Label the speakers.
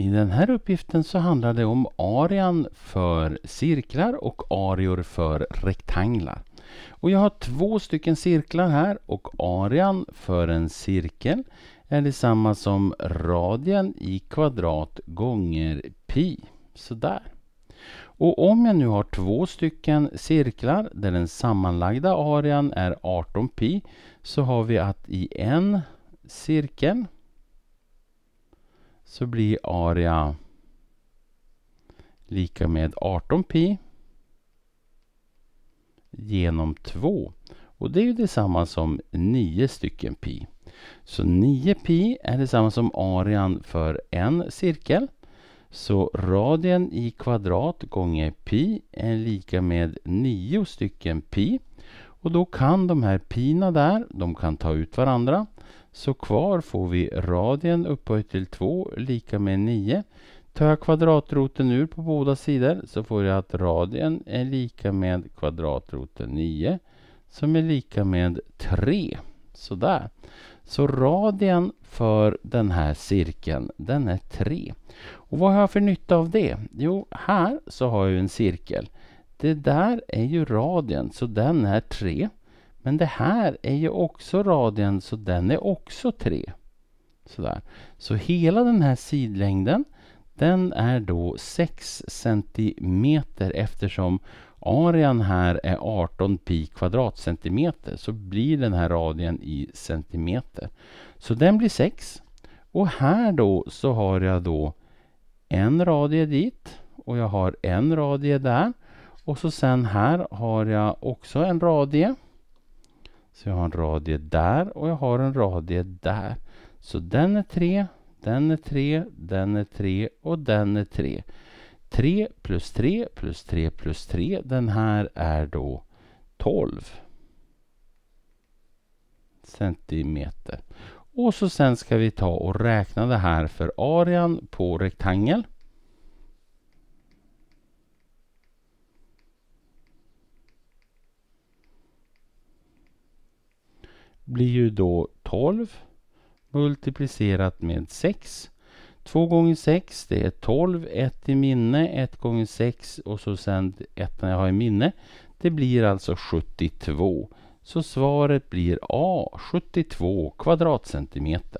Speaker 1: I den här uppgiften så handlar det om arean för cirklar och areor för rektanglar. Och jag har två stycken cirklar här och arean för en cirkel är detsamma som radien i kvadrat gånger pi. Sådär. Och om jag nu har två stycken cirklar där den sammanlagda arean är 18 pi så har vi att i en cirkel så blir area lika med 18 pi genom 2. Och det är ju detsamma som 9 stycken pi. Så 9 pi är detsamma som arean för en cirkel. Så radien i kvadrat gånger pi är lika med 9 stycken pi. Och då kan de här pina där, de kan ta ut varandra. Så kvar får vi radien upphöjt till 2 lika med 9. Tar jag kvadratroten ur på båda sidor så får jag att radien är lika med kvadratroten 9 som är lika med 3. Sådär. Så radien för den här cirkeln, den är 3. Och vad har jag för nytta av det? Jo, här så har jag ju en cirkel. Det där är ju radien, så den är 3. Men det här är ju också radien, så den är också 3. Sådär. Så hela den här sidlängden, den är då 6 centimeter eftersom arean här är 18 pi kvadratcentimeter. Så blir den här radien i centimeter. Så den blir 6. Och här då så har jag då en radie dit och jag har en radie där. Och så sen här har jag också en radie. Så jag har en radie där och jag har en radie där. Så den är 3, den är 3, den är 3 och den är 3. 3 plus 3 plus 3 plus 3. Den här är då 12 centimeter. Och så sen ska vi ta och räkna det här för arean på rektangel. blir ju då 12 multiplicerat med 6. 2 gånger 6 det är 12, 1 i minne, 1 gånger 6 och så sen 1 när jag har i minne. Det blir alltså 72. Så svaret blir A, 72 kvadratcentimeter.